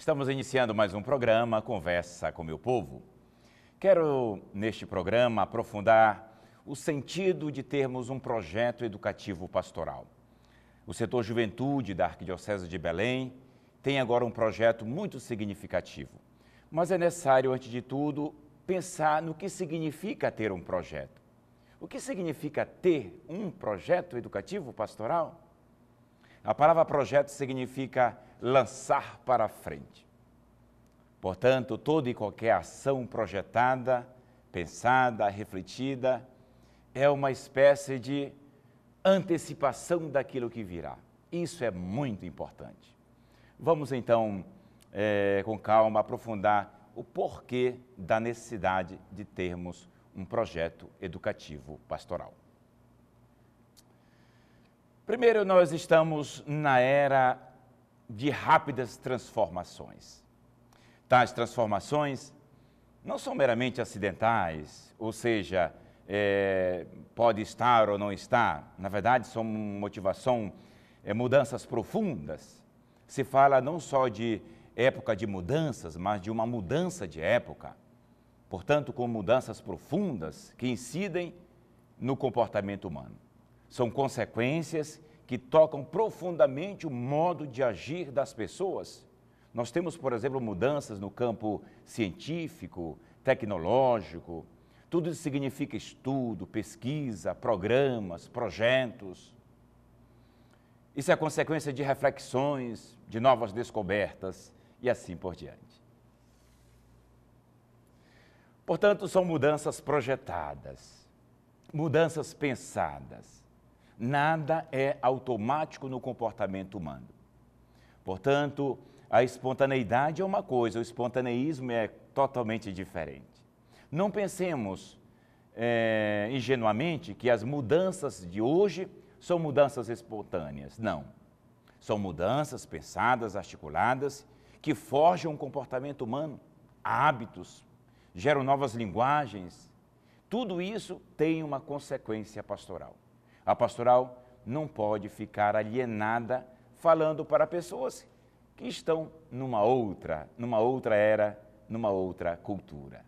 Estamos iniciando mais um programa Conversa com meu povo. Quero neste programa aprofundar o sentido de termos um projeto educativo pastoral. O setor Juventude da Arquidiocese de Belém tem agora um projeto muito significativo. Mas é necessário, antes de tudo, pensar no que significa ter um projeto. O que significa ter um projeto educativo pastoral? A palavra projeto significa lançar para frente. Portanto, toda e qualquer ação projetada, pensada, refletida, é uma espécie de antecipação daquilo que virá. Isso é muito importante. Vamos então, é, com calma, aprofundar o porquê da necessidade de termos um projeto educativo pastoral. Primeiro, nós estamos na era de rápidas transformações. Tais transformações não são meramente acidentais, ou seja, é, pode estar ou não estar. Na verdade, são motivação, é, mudanças profundas. Se fala não só de época de mudanças, mas de uma mudança de época. Portanto, com mudanças profundas que incidem no comportamento humano. São consequências que tocam profundamente o modo de agir das pessoas. Nós temos, por exemplo, mudanças no campo científico, tecnológico. Tudo isso significa estudo, pesquisa, programas, projetos. Isso é consequência de reflexões, de novas descobertas e assim por diante. Portanto, são mudanças projetadas, mudanças pensadas nada é automático no comportamento humano. Portanto, a espontaneidade é uma coisa, o espontaneísmo é totalmente diferente. Não pensemos é, ingenuamente que as mudanças de hoje são mudanças espontâneas. Não. São mudanças pensadas, articuladas, que forjam o comportamento humano, hábitos, geram novas linguagens. Tudo isso tem uma consequência pastoral. A pastoral não pode ficar alienada falando para pessoas que estão numa outra, numa outra era, numa outra cultura.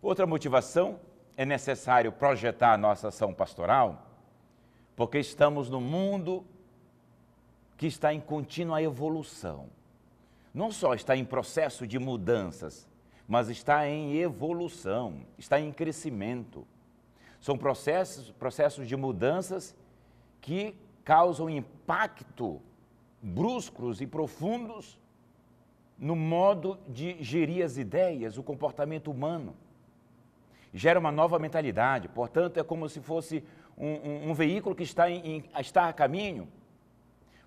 Outra motivação é necessário projetar a nossa ação pastoral, porque estamos num mundo que está em contínua evolução. Não só está em processo de mudanças, mas está em evolução, está em crescimento. São processos, processos de mudanças que causam impacto bruscos e profundos no modo de gerir as ideias, o comportamento humano. Gera uma nova mentalidade, portanto, é como se fosse um, um, um veículo que está, em, em, está a caminho.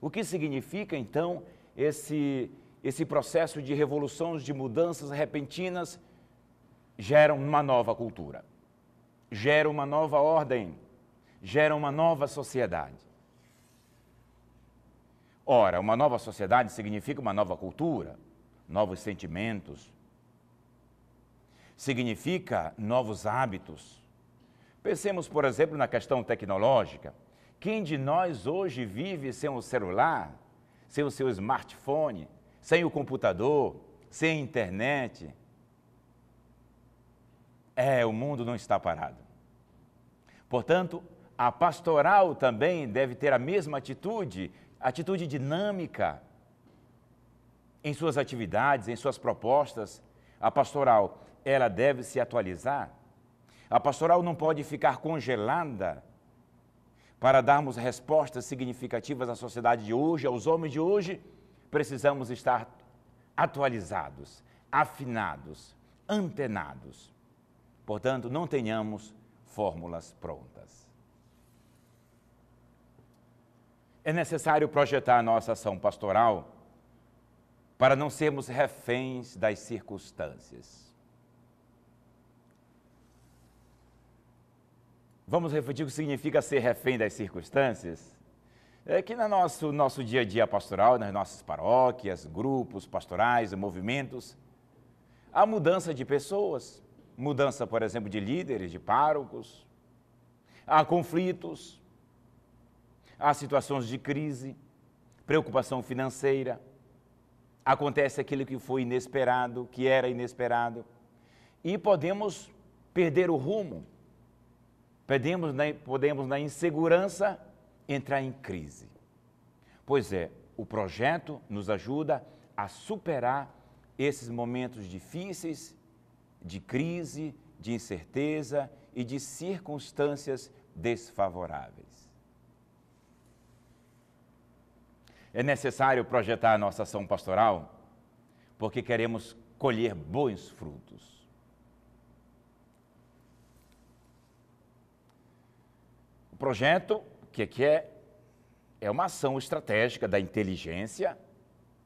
O que significa, então, esse, esse processo de revoluções, de mudanças repentinas, geram uma nova cultura gera uma nova ordem, gera uma nova sociedade. Ora, uma nova sociedade significa uma nova cultura, novos sentimentos, significa novos hábitos. Pensemos, por exemplo, na questão tecnológica. Quem de nós hoje vive sem o celular, sem o seu smartphone, sem o computador, sem a internet? É, o mundo não está parado. Portanto, a pastoral também deve ter a mesma atitude, atitude dinâmica em suas atividades, em suas propostas. A pastoral, ela deve se atualizar. A pastoral não pode ficar congelada para darmos respostas significativas à sociedade de hoje, aos homens de hoje. Precisamos estar atualizados, afinados, antenados. Portanto, não tenhamos fórmulas prontas. É necessário projetar a nossa ação pastoral para não sermos reféns das circunstâncias. Vamos refletir o que significa ser refém das circunstâncias? É que no nosso, nosso dia a dia pastoral, nas nossas paróquias, grupos pastorais, movimentos, há mudança de pessoas, mudança, por exemplo, de líderes, de párocos, há conflitos, há situações de crise, preocupação financeira, acontece aquilo que foi inesperado, que era inesperado, e podemos perder o rumo, né, podemos na, né, podemos na insegurança entrar em crise. Pois é, o projeto nos ajuda a superar esses momentos difíceis de crise, de incerteza e de circunstâncias desfavoráveis. É necessário projetar a nossa ação pastoral porque queremos colher bons frutos. O projeto, o que é? É? é uma ação estratégica da inteligência,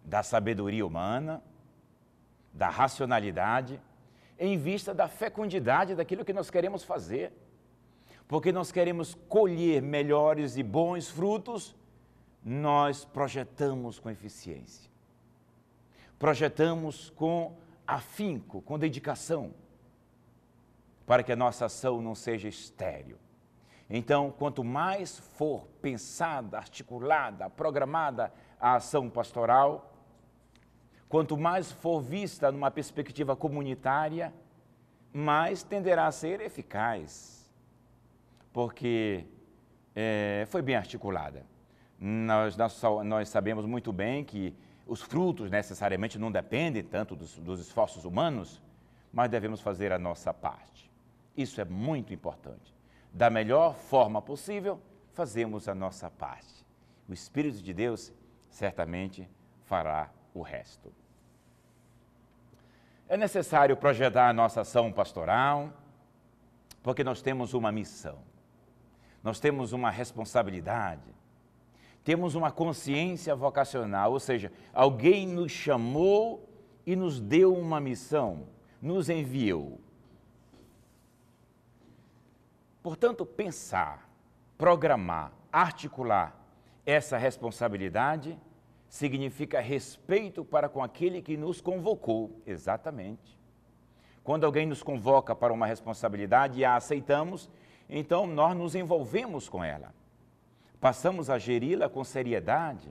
da sabedoria humana, da racionalidade em vista da fecundidade daquilo que nós queremos fazer. Porque nós queremos colher melhores e bons frutos, nós projetamos com eficiência. Projetamos com afinco, com dedicação, para que a nossa ação não seja estéril. Então, quanto mais for pensada, articulada, programada a ação pastoral, quanto mais for vista numa perspectiva comunitária, mais tenderá a ser eficaz, porque é, foi bem articulada. Nós, nós, nós, sabemos muito bem que os frutos necessariamente não dependem tanto dos, dos esforços humanos, mas devemos fazer a nossa parte. Isso é muito importante. Da melhor forma possível, fazemos a nossa parte. O Espírito de Deus certamente fará o resto. É necessário projetar a nossa ação pastoral, porque nós temos uma missão, nós temos uma responsabilidade, temos uma consciência vocacional, ou seja, alguém nos chamou e nos deu uma missão, nos enviou. Portanto, pensar, programar, articular essa responsabilidade significa respeito para com aquele que nos convocou. Exatamente. Quando alguém nos convoca para uma responsabilidade e a aceitamos, então nós nos envolvemos com ela. Passamos a geri-la com seriedade,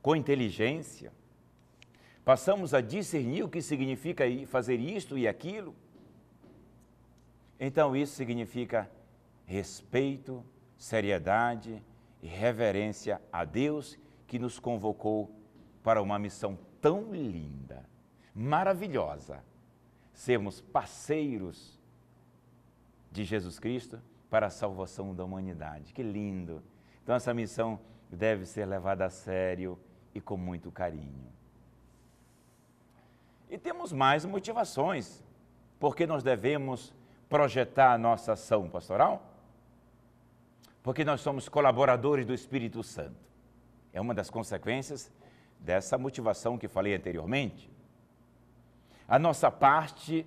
com inteligência. Passamos a discernir o que significa fazer isto e aquilo. Então isso significa respeito, seriedade e reverência a Deus que nos convocou para uma missão tão linda, maravilhosa, sermos parceiros de Jesus Cristo para a salvação da humanidade. Que lindo! Então, essa missão deve ser levada a sério e com muito carinho. E temos mais motivações, porque nós devemos projetar a nossa ação pastoral, porque nós somos colaboradores do Espírito Santo. É uma das consequências dessa motivação que falei anteriormente. A nossa parte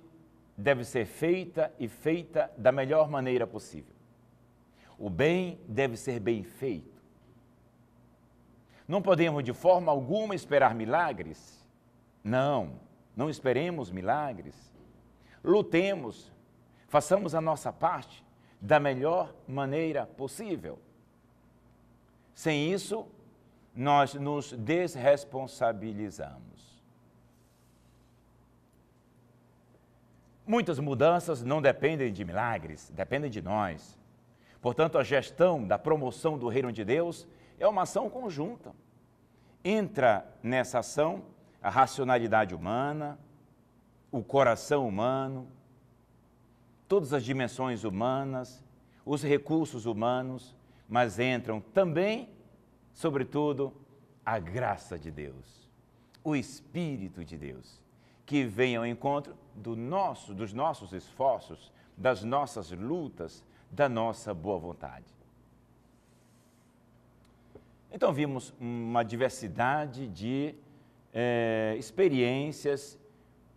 deve ser feita e feita da melhor maneira possível. O bem deve ser bem feito. Não podemos de forma alguma esperar milagres. Não, não esperemos milagres. Lutemos, façamos a nossa parte da melhor maneira possível. Sem isso, nós nos desresponsabilizamos. Muitas mudanças não dependem de milagres, dependem de nós. Portanto, a gestão da promoção do reino de Deus é uma ação conjunta. Entra nessa ação a racionalidade humana, o coração humano, todas as dimensões humanas, os recursos humanos, mas entram também Sobretudo, a graça de Deus, o Espírito de Deus, que vem ao encontro do nosso, dos nossos esforços, das nossas lutas, da nossa boa vontade. Então vimos uma diversidade de é, experiências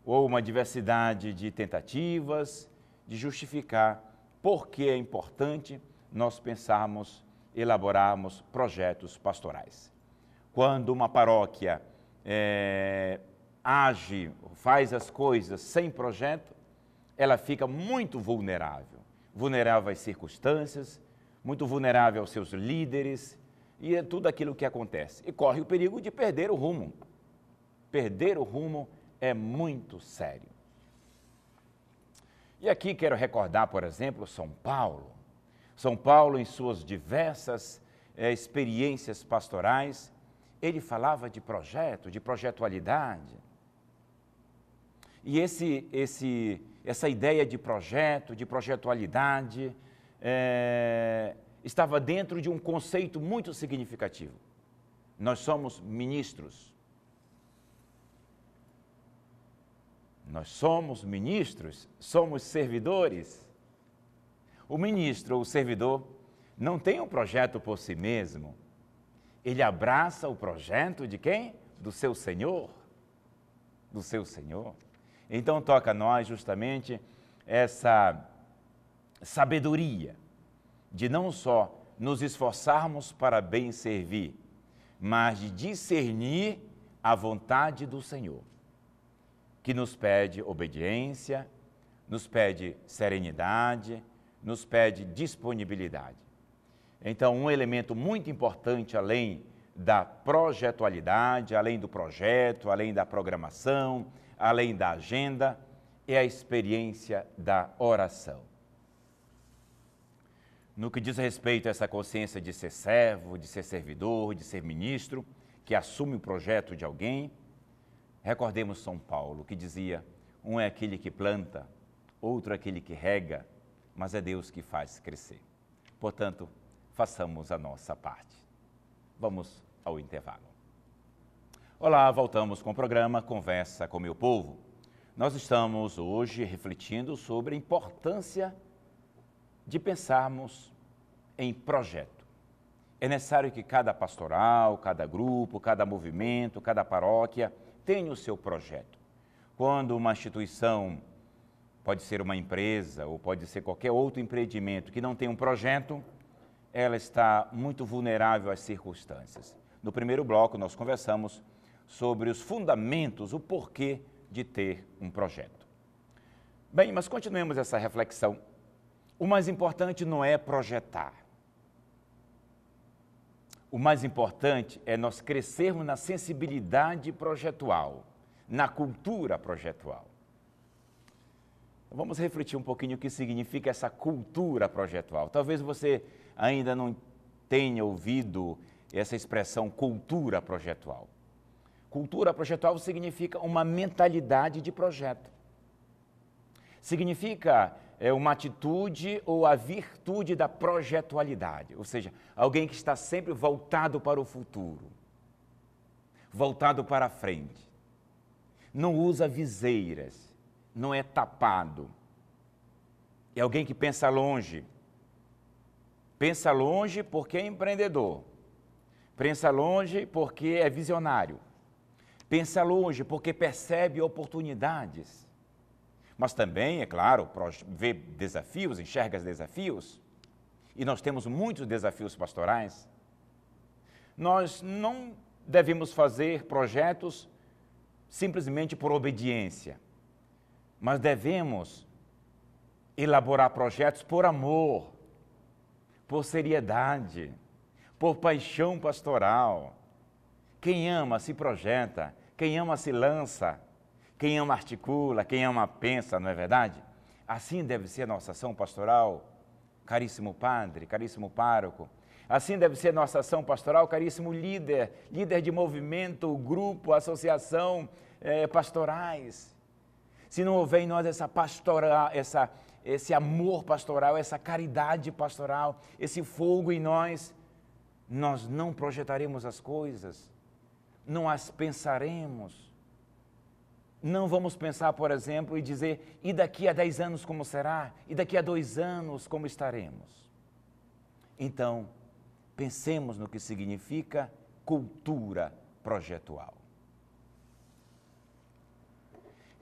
ou uma diversidade de tentativas de justificar por que é importante nós pensarmos elaborarmos projetos pastorais. Quando uma paróquia é, age, faz as coisas sem projeto, ela fica muito vulnerável vulnerável às circunstâncias, muito vulnerável aos seus líderes e a tudo aquilo que acontece. E corre o perigo de perder o rumo. Perder o rumo é muito sério. E aqui quero recordar, por exemplo, São Paulo. São Paulo, em suas diversas eh, experiências pastorais, ele falava de projeto, de projetualidade. E esse, esse, essa ideia de projeto, de projetualidade, eh, estava dentro de um conceito muito significativo. Nós somos ministros. Nós somos ministros, somos servidores. O ministro, o servidor, não tem um projeto por si mesmo. Ele abraça o projeto de quem? Do seu Senhor. Do seu Senhor. Então toca a nós justamente essa sabedoria de não só nos esforçarmos para bem servir, mas de discernir a vontade do Senhor, que nos pede obediência, nos pede serenidade, nos pede disponibilidade. Então, um elemento muito importante além da projetualidade, além do projeto, além da programação, além da agenda, é a experiência da oração. No que diz respeito a essa consciência de ser servo, de ser servidor, de ser ministro, que assume o projeto de alguém, recordemos São Paulo, que dizia: um é aquele que planta, outro é aquele que rega, mas é Deus que faz crescer. Portanto, façamos a nossa parte. Vamos ao intervalo. Olá, voltamos com o programa Conversa com Meu Povo. Nós estamos hoje refletindo sobre a importância de pensarmos em projeto. É necessário que cada pastoral, cada grupo, cada movimento, cada paróquia tenha o seu projeto. Quando uma instituição pode ser uma empresa ou pode ser qualquer outro empreendimento que não tem um projeto, ela está muito vulnerável às circunstâncias. No primeiro bloco, nós conversamos sobre os fundamentos, o porquê de ter um projeto. Bem, mas continuemos essa reflexão. O mais importante não é projetar. O mais importante é nós crescermos na sensibilidade projetual, na cultura projetual. Vamos refletir um pouquinho o que significa essa cultura projetual. Talvez você ainda não tenha ouvido essa expressão cultura projetual. Cultura projetual significa uma mentalidade de projeto. Significa é, uma atitude ou a virtude da projetualidade, ou seja, alguém que está sempre voltado para o futuro, voltado para a frente. Não usa viseiras, não é tapado. É alguém que pensa longe. Pensa longe porque é empreendedor. Pensa longe porque é visionário. Pensa longe porque percebe oportunidades. Mas também, é claro, vê desafios, enxerga desafios. E nós temos muitos desafios pastorais. Nós não devemos fazer projetos simplesmente por obediência mas devemos elaborar projetos por amor, por seriedade, por paixão pastoral. Quem ama se projeta, quem ama se lança, quem ama articula, quem ama pensa, não é verdade? Assim deve ser nossa ação pastoral, caríssimo padre, caríssimo pároco. Assim deve ser nossa ação pastoral, caríssimo líder, líder de movimento, grupo, associação, eh, pastorais se não houver em nós essa pastoral, essa, esse amor pastoral, essa caridade pastoral, esse fogo em nós, nós não projetaremos as coisas, não as pensaremos. Não vamos pensar, por exemplo, e dizer, e daqui a dez anos como será? E daqui a dois anos como estaremos? Então, pensemos no que significa cultura projetual.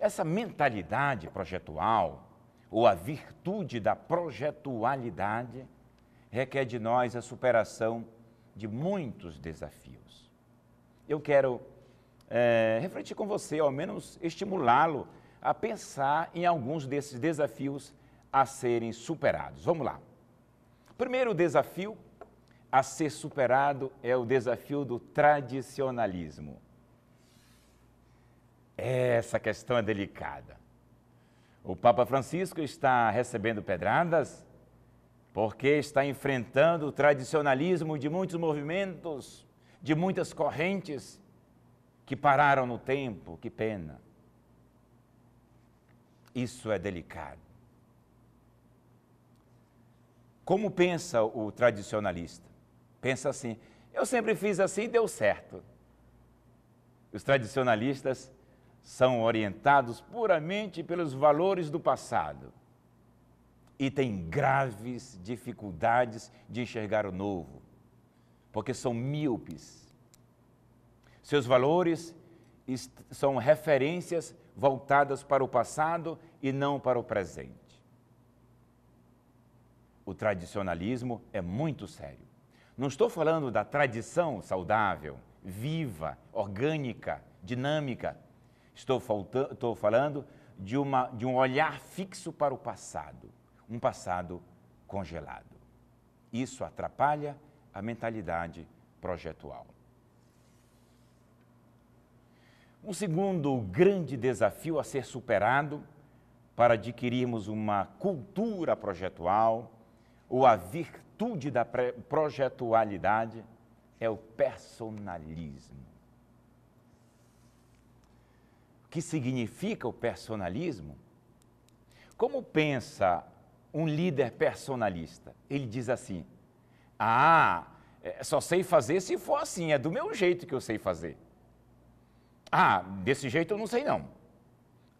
Essa mentalidade projetual, ou a virtude da projetualidade, requer de nós a superação de muitos desafios. Eu quero é, refletir com você, ao menos estimulá-lo a pensar em alguns desses desafios a serem superados. Vamos lá. Primeiro desafio a ser superado é o desafio do tradicionalismo. Essa questão é delicada. O Papa Francisco está recebendo pedradas porque está enfrentando o tradicionalismo de muitos movimentos, de muitas correntes que pararam no tempo, que pena. Isso é delicado. Como pensa o tradicionalista? Pensa assim: eu sempre fiz assim, deu certo. Os tradicionalistas são orientados puramente pelos valores do passado e têm graves dificuldades de enxergar o novo, porque são míopes. Seus valores são referências voltadas para o passado e não para o presente. O tradicionalismo é muito sério. Não estou falando da tradição saudável, viva, orgânica, dinâmica, Estou, faltando, estou falando de, uma, de um olhar fixo para o passado, um passado congelado. Isso atrapalha a mentalidade projetual. Um segundo grande desafio a ser superado para adquirirmos uma cultura projetual ou a virtude da projetualidade é o personalismo que significa o personalismo, como pensa um líder personalista? Ele diz assim: Ah, é, só sei fazer se for assim, é do meu jeito que eu sei fazer. Ah, desse jeito eu não sei não.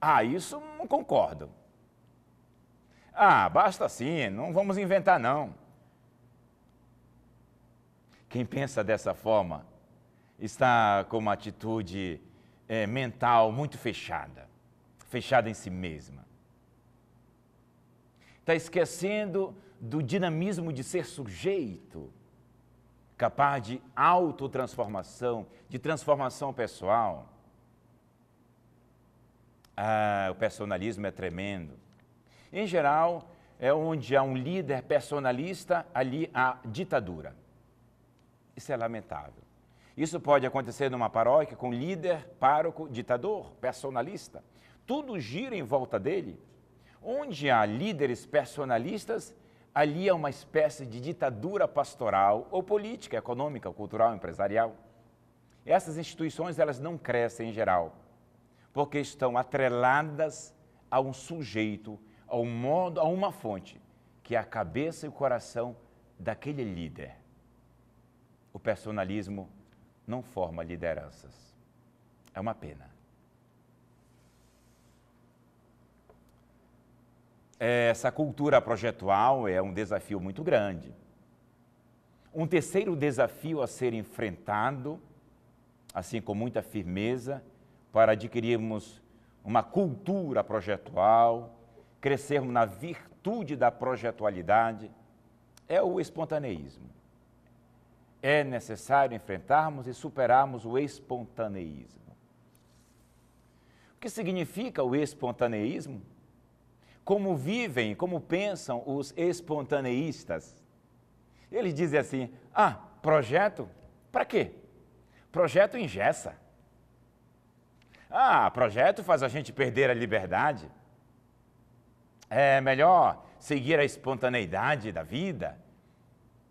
Ah, isso não concordo. Ah, basta assim, não vamos inventar não. Quem pensa dessa forma está com uma atitude é, mental muito fechada, fechada em si mesma. Está esquecendo do dinamismo de ser sujeito, capaz de autotransformação, de transformação pessoal. Ah, o personalismo é tremendo. Em geral, é onde há um líder personalista, ali há ditadura. Isso é lamentável. Isso pode acontecer numa paróquia com líder, pároco, ditador, personalista. Tudo gira em volta dele. Onde há líderes personalistas, ali há uma espécie de ditadura pastoral ou política, econômica, cultural, empresarial. Essas instituições elas não crescem em geral, porque estão atreladas a um sujeito, a um modo, a uma fonte, que é a cabeça e o coração daquele líder. O personalismo não forma lideranças. É uma pena. É, essa cultura projetual é um desafio muito grande. Um terceiro desafio a ser enfrentado, assim com muita firmeza, para adquirirmos uma cultura projetual, crescermos na virtude da projetualidade, é o espontaneísmo. É necessário enfrentarmos e superarmos o espontaneísmo. O que significa o espontaneísmo? Como vivem, como pensam os espontaneístas? Eles dizem assim: ah, projeto? Para quê? Projeto ingessa. Ah, projeto faz a gente perder a liberdade. É melhor seguir a espontaneidade da vida,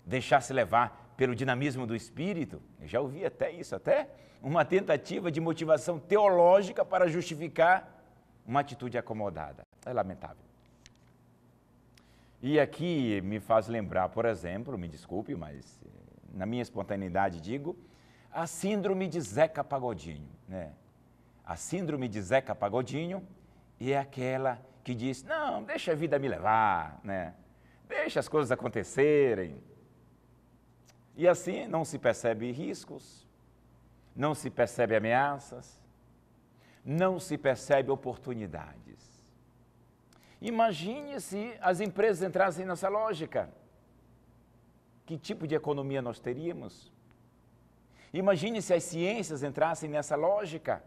deixar se levar pelo dinamismo do espírito, eu já ouvi até isso, até uma tentativa de motivação teológica para justificar uma atitude acomodada. É lamentável. E aqui me faz lembrar, por exemplo, me desculpe, mas eh, na minha espontaneidade digo, a síndrome de Zeca Pagodinho. Né? A síndrome de Zeca Pagodinho é aquela que diz: não, deixa a vida me levar, né? deixa as coisas acontecerem. E assim não se percebe riscos, não se percebe ameaças, não se percebe oportunidades. Imagine se as empresas entrassem nessa lógica. Que tipo de economia nós teríamos? Imagine se as ciências entrassem nessa lógica.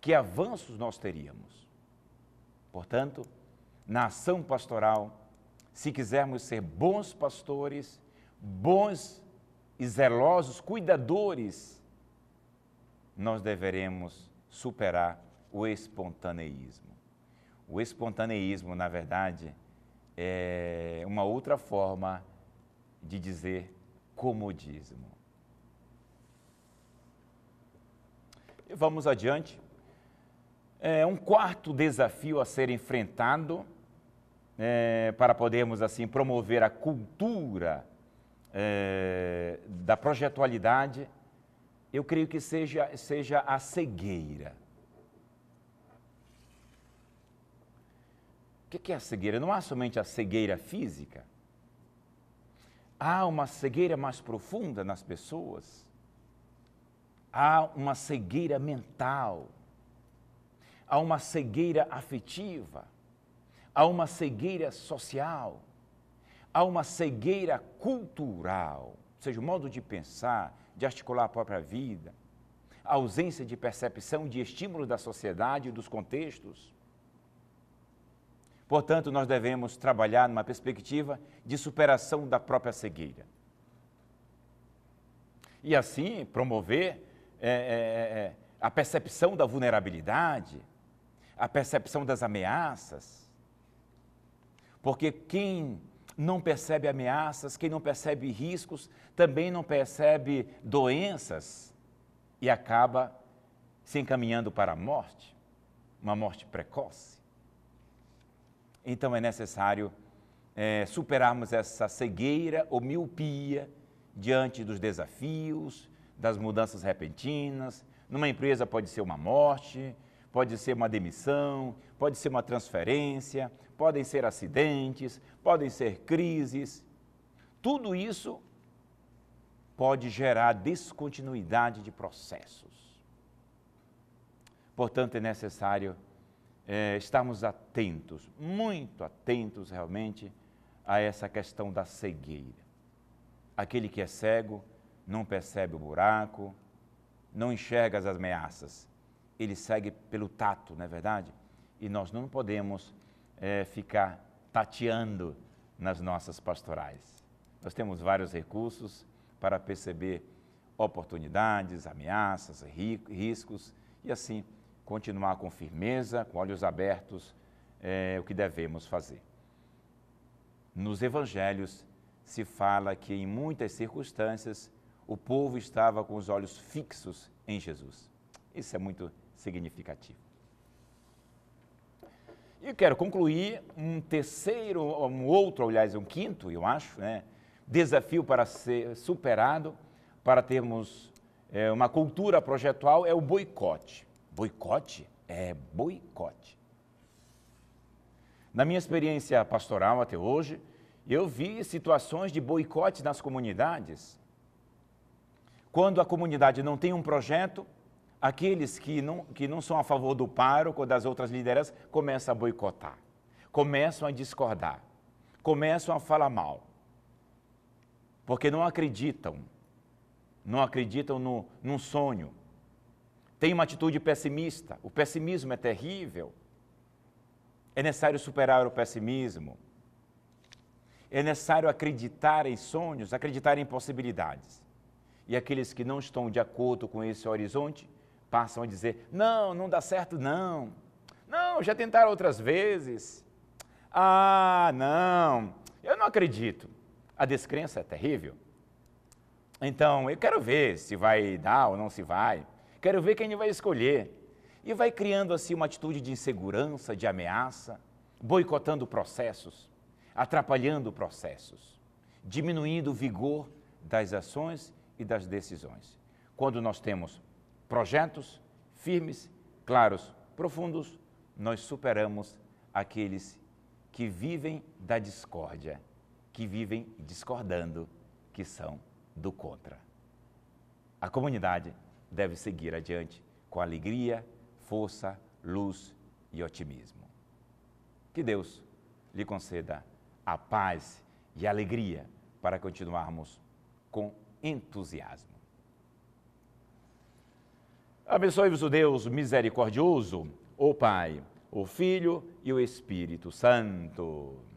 Que avanços nós teríamos? Portanto, na ação pastoral, se quisermos ser bons pastores, bons e zelosos cuidadores, nós deveremos superar o espontaneísmo. O espontaneísmo, na verdade, é uma outra forma de dizer comodismo. E vamos adiante. É um quarto desafio a ser enfrentado é, para podermos assim promover a cultura é, da projetualidade, eu creio que seja, seja a cegueira. O que é a cegueira? Não há somente a cegueira física. Há uma cegueira mais profunda nas pessoas. Há uma cegueira mental. Há uma cegueira afetiva. Há uma cegueira social há uma cegueira cultural, ou seja, o modo de pensar, de articular a própria vida, a ausência de percepção de estímulos da sociedade e dos contextos. Portanto, nós devemos trabalhar numa perspectiva de superação da própria cegueira. E assim promover é, é, é, é a percepção da vulnerabilidade, a percepção das ameaças. Porque quem não percebe ameaças, quem não percebe riscos, também não percebe doenças e acaba se encaminhando para a morte, uma morte precoce. Então é necessário é, superarmos essa cegueira ou miopia diante dos desafios, das mudanças repentinas. Numa empresa pode ser uma morte, Pode ser uma demissão, pode ser uma transferência, podem ser acidentes, podem ser crises. Tudo isso pode gerar descontinuidade de processos. Portanto, é necessário é, estarmos atentos, muito atentos realmente, a essa questão da cegueira. Aquele que é cego não percebe o buraco, não enxerga as ameaças ele segue pelo tato, não é verdade? E nós não podemos é, ficar tateando nas nossas pastorais. Nós temos vários recursos para perceber oportunidades, ameaças, riscos e assim continuar com firmeza, com olhos abertos, é, o que devemos fazer. Nos evangelhos se fala que em muitas circunstâncias o povo estava com os olhos fixos em Jesus. Isso é muito significativo. E quero concluir um terceiro, um outro, aliás, um quinto, eu acho, né, desafio para ser superado, para termos é, uma cultura projetual, é o boicote. Boicote? É boicote. Na minha experiência pastoral até hoje, eu vi situações de boicote nas comunidades. Quando a comunidade não tem um projeto, aqueles que não, que não são a favor do pároco ou das outras lideranças começam a boicotar, começam a discordar, começam a falar mal, porque não acreditam, não acreditam no, num sonho. Tem uma atitude pessimista, o pessimismo é terrível. É necessário superar o pessimismo. É necessário acreditar em sonhos, acreditar em possibilidades. E aqueles que não estão de acordo com esse horizonte passam a dizer: não, não dá certo, não. Não, já tentaram outras vezes. Ah, não, eu não acredito. A descrença é terrível. Então, eu quero ver se vai dar ou não se vai. Quero ver quem vai escolher. E vai criando assim uma atitude de insegurança, de ameaça, boicotando processos, atrapalhando processos, diminuindo o vigor das ações e das decisões. Quando nós temos projetos firmes, claros, profundos, nós superamos aqueles que vivem da discórdia, que vivem discordando, que são do contra. A comunidade deve seguir adiante com alegria, força, luz e otimismo. Que Deus lhe conceda a paz e a alegria para continuarmos com entusiasmo. Abençoe-vos o Deus misericordioso, o Pai, o Filho e o Espírito Santo.